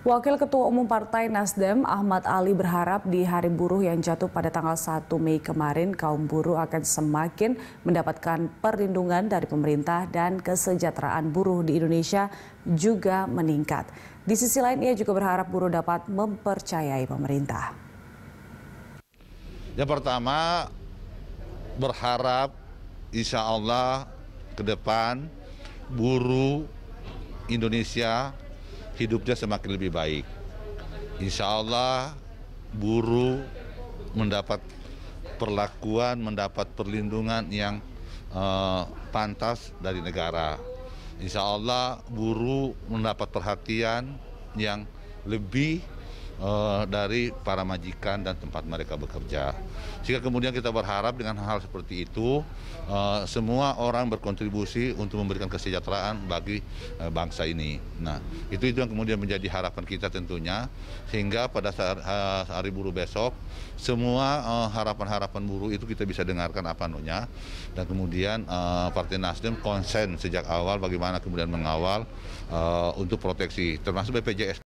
Wakil Ketua Umum Partai Nasdem Ahmad Ali berharap di hari buruh yang jatuh pada tanggal 1 Mei kemarin kaum buruh akan semakin mendapatkan perlindungan dari pemerintah dan kesejahteraan buruh di Indonesia juga meningkat. Di sisi lain ia juga berharap buruh dapat mempercayai pemerintah. Yang pertama berharap insya Allah ke depan buruh Indonesia hidupnya semakin lebih baik. Insya Allah buruh mendapat perlakuan, mendapat perlindungan yang uh, pantas dari negara. Insya Allah buruh mendapat perhatian yang lebih uh, dari para majikan dan tempat mereka bekerja. Sehingga kemudian kita berharap dengan hal seperti itu uh, semua orang berkontribusi untuk memberikan kesejahteraan bagi uh, bangsa ini. Nah, itu itu yang kemudian menjadi harapan kita tentunya sehingga pada saat uh, hari buruh besok semua harapan-harapan uh, buruh itu kita bisa dengarkan apa anunya dan kemudian uh, Partai Nasdem konsen sejak awal bagaimana kemudian mengawal uh, untuk proteksi termasuk BPJS